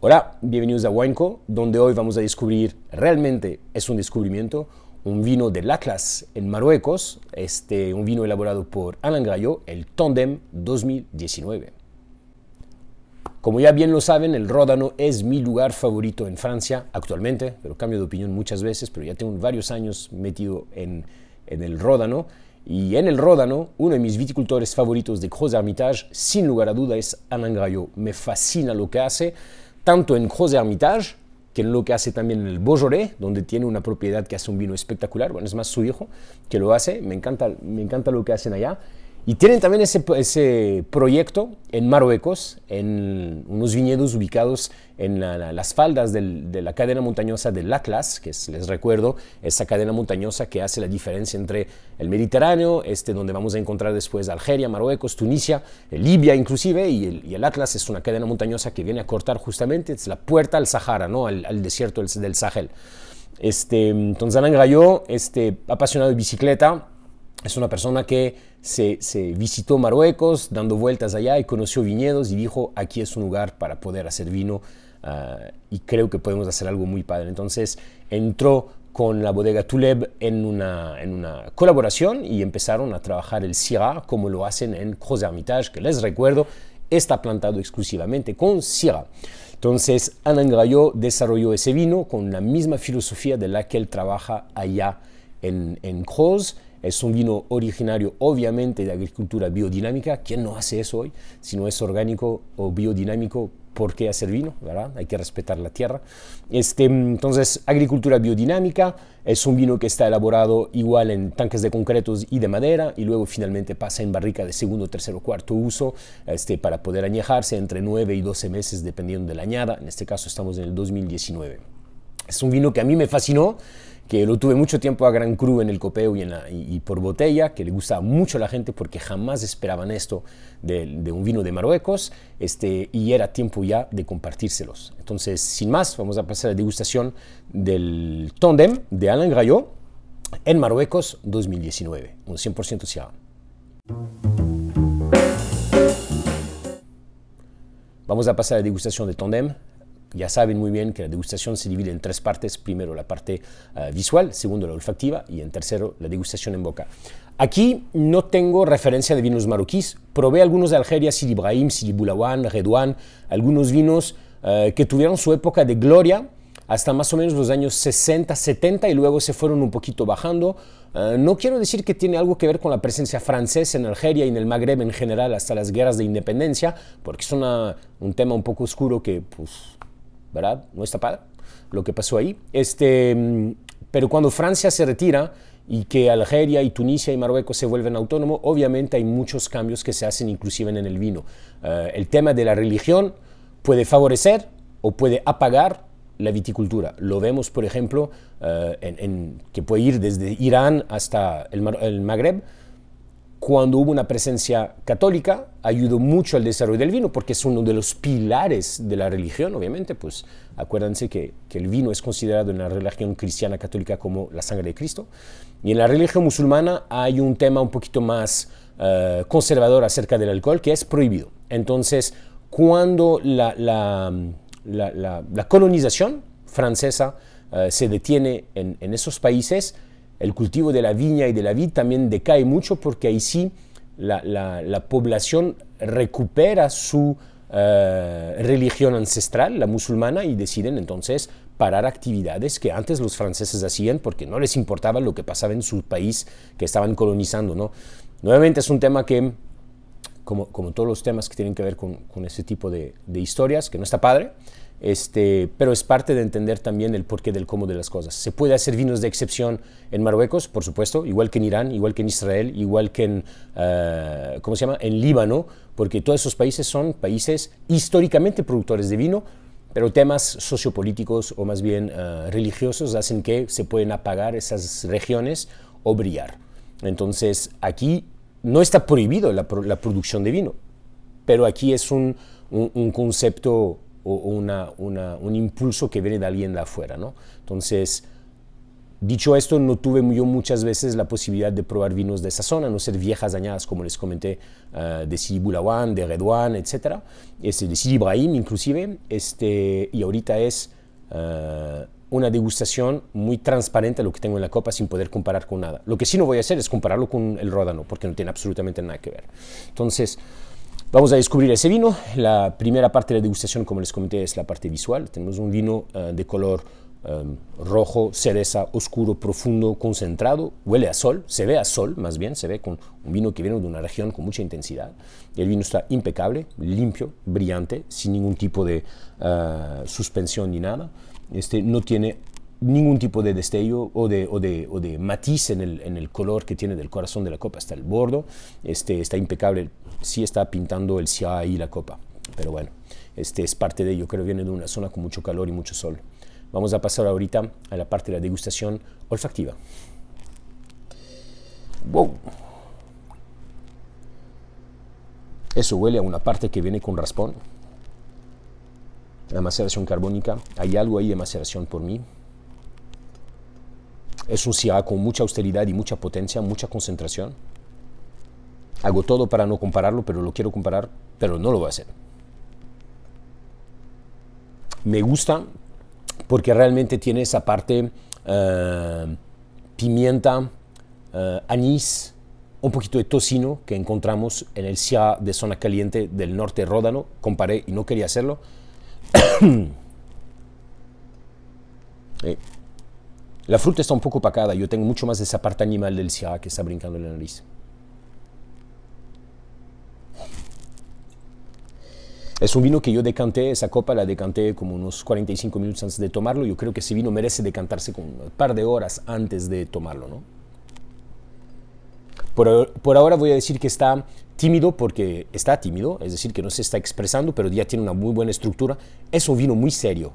Hola, bienvenidos a Wineco, donde hoy vamos a descubrir, realmente es un descubrimiento, un vino de Laclas en Marruecos, este, un vino elaborado por Alain Graillot, el Tandem 2019. Como ya bien lo saben, el Ródano es mi lugar favorito en Francia actualmente, pero cambio de opinión muchas veces, pero ya tengo varios años metido en, en el Ródano y en el Ródano, uno de mis viticultores favoritos de Gros Hermitage, sin lugar a duda, es Alain Me fascina lo que hace, tanto en Gros Hermitage, que en lo que hace también en el Beaujolais, donde tiene una propiedad que hace un vino espectacular. Bueno, es más su hijo que lo hace. Me encanta, me encanta lo que hacen allá. Y tienen también ese, proyecto en Marruecos, en unos viñedos ubicados en las faldas de la cadena montañosa del Atlas, que les recuerdo, esa cadena montañosa que hace la diferencia entre el Mediterráneo, este donde vamos a encontrar después Algeria, Marruecos, Tunisia, eh, Libia inclusive, y el, Atlas es una cadena montañosa que viene a cortar justamente, es la puerta al Sahara, ¿no? al, desierto del, Sahel. Este, Alan mm, Galló, este apasionado de bicicleta, es una persona que se, visitó Marruecos dando vueltas allá y conoció viñedos y dijo, aquí es un lugar para poder hacer vino ah, y creo que podemos hacer algo muy padre. Entonces entró con la bodega Tuleb en una, colaboración y empezaron a trabajar el Syrah como lo hacen en Gros Hermitage, que les recuerdo, está plantado exclusivamente con Syrah. Entonces Anan Grayó desarrolló ese vino con la misma filosofía de la que él trabaja allá en, en es un vino originario obviamente de agricultura biodinámica. ¿Quién no hace eso hoy? Si no es orgánico o biodinámico, ¿por qué hacer vino? ¿verdad? Hay que respetar la tierra. Este, entonces, agricultura biodinámica es un vino que está elaborado igual en tanques de concretos y de madera y luego finalmente pasa en barrica de segundo, tercero, cuarto uso este, para poder añejarse entre 9 y 12 meses dependiendo de la añada. En este caso estamos en el 2019. Es un vino que a mí me fascinó que lo tuve mucho tiempo a Gran Cru en el copeo y, en por botella, que le gustaba mucho a la gente porque jamás esperaban esto de, un vino de Marruecos, este, y era tiempo ya de compartírselos. Entonces, sin más, vamos a pasar a la degustación del Tondem de Alain Grayot en Marruecos 2019, un 100% Sierra. Vamos a pasar a la degustación del Tondem ya saben muy bien que la degustación se divide en tres partes. Primero la parte eh, visual, segundo la olfactiva y en tercero la degustación en boca. Aquí no tengo referencia de vinos marroquíes. Probé algunos de Algeria, Sidi Ibrahim, Sidi Boulaouane, Redouane, algunos vinos eh, que tuvieron su época de gloria hasta más o menos los años 60, 70 y luego se fueron un poquito bajando. Eh, no quiero decir que tiene algo que ver con la presencia francesa en Algeria y en el Magreb en general hasta las guerras de independencia, porque es un tema un poco oscuro que pues, ¿verdad? No está padre lo que pasó ahí. Este, mm, pero cuando Francia se retira y que Algeria y Tunisia y Marruecos se vuelven autónomos, obviamente hay muchos cambios que se hacen inclusive en el vino. Eh, el tema de la religión puede favorecer o puede apagar la viticultura. Lo vemos, por ejemplo, eh, en, que puede ir desde Irán hasta el Magreb, cuando hubo una presencia católica, ayudó mucho al desarrollo del vino, porque es uno de los pilares de la religión, obviamente, pues acuérdense que, el vino es considerado en la religión cristiana católica como la sangre de Cristo, y en la religión musulmana hay un tema un poquito más eh, conservador acerca del alcohol, que es prohibido. Entonces, cuando la, colonización francesa eh, se detiene en esos países, el cultivo de la viña y de la vid también decae mucho porque ahí sí la, población recupera su eh, religión ancestral, la musulmana, y deciden entonces parar actividades que antes los franceses hacían porque no les importaba lo que pasaba en su país que estaban colonizando. ¿no? Nuevamente es un tema que, como, todos los temas que tienen que ver con, ese tipo de, de historias, que no está padre, este, pero es parte de entender también el porqué del cómo de las cosas. Se puede hacer vinos de excepción en Marruecos, por supuesto, igual que en Irán, igual que en Israel, igual que en, eh, ¿cómo se llama?, en Líbano, porque todos esos países son países históricamente productores de vino, pero temas sociopolíticos o más bien eh, religiosos hacen que se pueden apagar esas regiones o brillar. Entonces, aquí no está prohibido la, producción de vino, pero aquí es un, un, un concepto o una, un impulso que viene de alguien de afuera. ¿no? Entonces, Dicho esto, no tuve yo muchas veces la posibilidad de probar vinos de esa zona, no ser viejas dañadas como les comenté, eh, de Sidi de Redouan, etc. Este, de Sidi Ibrahim, inclusive. Este, y ahorita es eh, una degustación muy transparente lo que tengo en la copa sin poder comparar con nada. Lo que sí no voy a hacer es compararlo con el Ródano, porque no tiene absolutamente nada que ver. Entonces, Vamos a descubrir ese vino. La primera parte de la degustación, como les comenté, es la parte visual. Tenemos un vino eh, de color em, rojo, cereza, oscuro, profundo, concentrado. Huele a sol, se ve a sol más bien, se ve con un vino que viene de una región con mucha intensidad. El vino está impecable, limpio, brillante, sin ningún tipo de eh, suspensión ni nada. Este no tiene ningún tipo de destello o de, o matiz en el, color que tiene del corazón de la copa. Está el bordo, este, está impecable. Sí está pintando el CIA y la copa, pero bueno, este es parte de ello. Creo que viene de una zona con mucho calor y mucho sol. Vamos a pasar ahorita a la parte de la degustación olfactiva. ¡Wow! Eso huele a una parte que viene con raspón. La maceración carbónica. Hay algo ahí de maceración por mí. Es un CIA con mucha austeridad y mucha potencia, mucha concentración. Hago todo para no compararlo, pero lo quiero comparar, pero no lo voy a hacer. Me gusta porque realmente tiene esa parte eh, pimienta, eh, anís, un poquito de tocino que encontramos en el CIA de zona caliente del norte Ródano. Comparé y no quería hacerlo. Eh, la fruta está un poco opacada, yo tengo mucho más de esa parte animal del sierra que está brincando en la nariz. Es un vino que yo decanté, esa copa la decanté como unos 45 minutos antes de tomarlo. Yo creo que ese vino merece decantarse con un par de horas antes de tomarlo, ¿no? Por, por, ahora voy a decir que está tímido porque está tímido, es decir, que no se está expresando, pero ya tiene una muy buena estructura. Es un vino muy serio,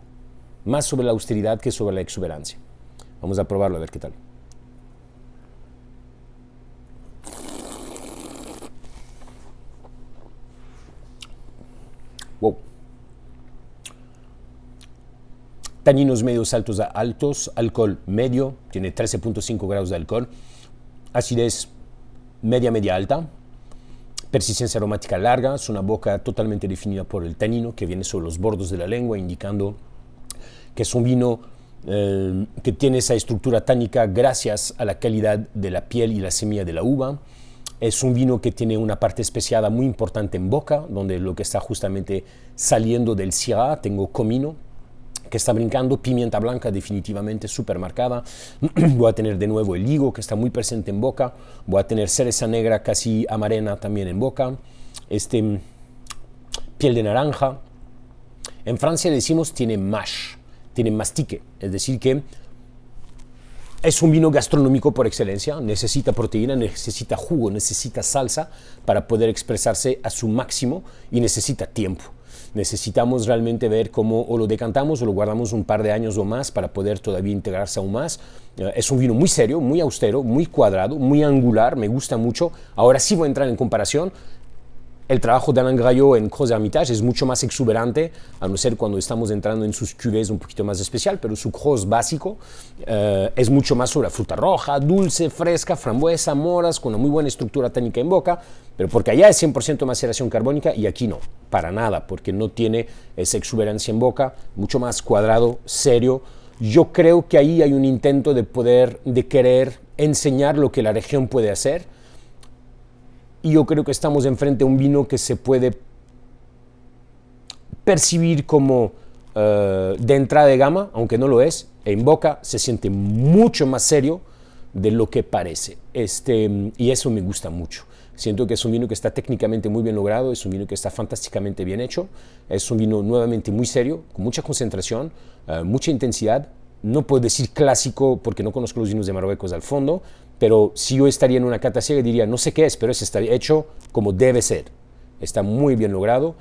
más sobre la austeridad que sobre la exuberancia. Vamos a probarlo a ver qué tal. Wow. Taninos medios altos a altos, alcohol medio, tiene 13.5 grados de alcohol, acidez media media alta, persistencia aromática larga, es una boca totalmente definida por el tanino que viene sobre los bordes de la lengua, indicando que es un vino eh, que tiene esa estructura tánica gracias a la calidad de la piel y la semilla de la uva. Es un vino que tiene una parte especiada muy importante en boca, donde lo que está justamente saliendo del sierra tengo comino, que está brincando, pimienta blanca definitivamente super marcada, voy a tener de nuevo el higo que está muy presente en boca, voy a tener cereza negra casi amarena también en boca, este, piel de naranja. En Francia decimos tiene mash, tiene mastique, es decir, que es un vino gastronómico por excelencia, necesita proteína, necesita jugo, necesita salsa para poder expresarse a su máximo y necesita tiempo. Necesitamos realmente ver cómo o lo decantamos o lo guardamos un par de años o más para poder todavía integrarse aún más. Eh, es un vino muy serio, muy austero, muy cuadrado, muy angular, me gusta mucho. Ahora sí voy a entrar en comparación el trabajo de Alain Grayot en Croix Hermitage es mucho más exuberante, a no ser cuando estamos entrando en sus cuvées un poquito más especial, pero su Croix básico eh, es mucho más sobre fruta roja, dulce, fresca, frambuesa, moras, con una muy buena estructura técnica en boca, pero porque allá es 100% maceración carbónica y aquí no, para nada, porque no tiene esa exuberancia en boca, mucho más cuadrado, serio. Yo creo que ahí hay un intento de poder, de querer enseñar lo que la región puede hacer y yo creo que estamos enfrente a un vino que se puede percibir como eh, de entrada de gama, aunque no lo es, en boca se siente mucho más serio de lo que parece. Este, y eso me gusta mucho. Siento que es un vino que está técnicamente muy bien logrado, es un vino que está fantásticamente bien hecho, es un vino nuevamente muy serio, con mucha concentración, eh, mucha intensidad. No puedo decir clásico porque no conozco los vinos de Marruecos al fondo, pero si yo estaría en una cata ciega, diría, no sé qué es, pero es está hecho como debe ser. Está muy bien logrado.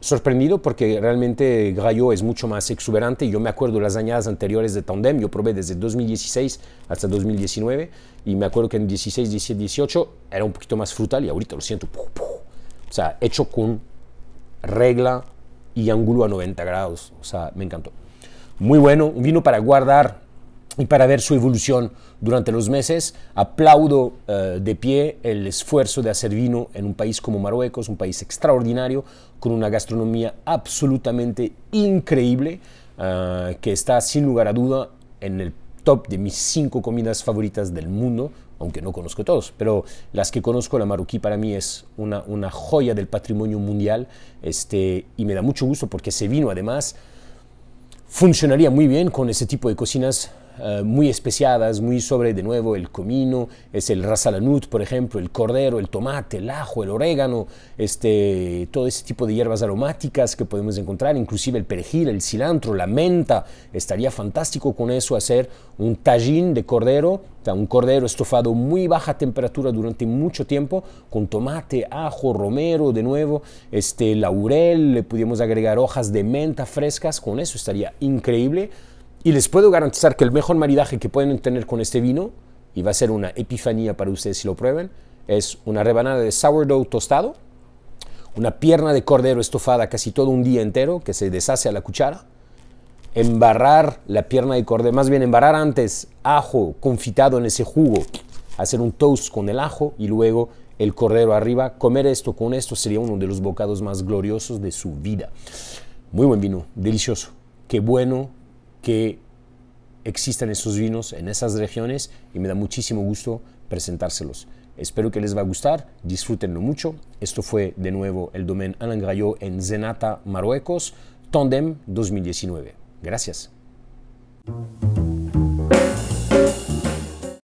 Sorprendido porque realmente Gallo es mucho más exuberante. Yo me acuerdo las añadas anteriores de Tandem, yo probé desde 2016 hasta 2019 y me acuerdo que en 16, 17, 18 era un poquito más frutal y ahorita lo siento. O sea, hecho con regla y ángulo a 90 grados. O sea, me encantó. Muy bueno, un vino para guardar y para ver su evolución durante los meses. Aplaudo eh, de pie el esfuerzo de hacer vino en un país como Marruecos, un país extraordinario, con una gastronomía absolutamente increíble, eh, que está sin lugar a duda en el top de mis cinco comidas favoritas del mundo, aunque no conozco todos, pero las que conozco, la marroquí para mí es una, una joya del patrimonio mundial, este, y me da mucho gusto porque ese vino además funcionaría muy bien con ese tipo de cocinas eh, muy especiadas, muy sobre de nuevo el comino, es el rasalanut, por ejemplo, el cordero, el tomate, el ajo, el orégano, este, todo ese tipo de hierbas aromáticas que podemos encontrar, inclusive el perejil, el cilantro, la menta. Estaría fantástico con eso hacer un tallín de cordero, o un cordero estofado muy baja temperatura durante mucho tiempo, con tomate, ajo, romero, de nuevo, este, laurel, le pudimos agregar hojas de menta frescas, con eso estaría increíble. Y les puedo garantizar que el mejor maridaje que pueden tener con este vino, y va a ser una epifanía para ustedes si lo prueben, es una rebanada de sourdough tostado, una pierna de cordero estofada casi todo un día entero que se deshace a la cuchara, embarrar la pierna de cordero, más bien embarrar antes ajo confitado en ese jugo, hacer un toast con el ajo y luego el cordero arriba. Comer esto con esto sería uno de los bocados más gloriosos de su vida. Muy buen vino, delicioso. Qué bueno que existen esos vinos en esas regiones y me da muchísimo gusto presentárselos. Espero que les va a gustar, disfrútenlo mucho. Esto fue de nuevo el Domaine Alain Grayot en Zenata, Marruecos, Tandem 2019. Gracias.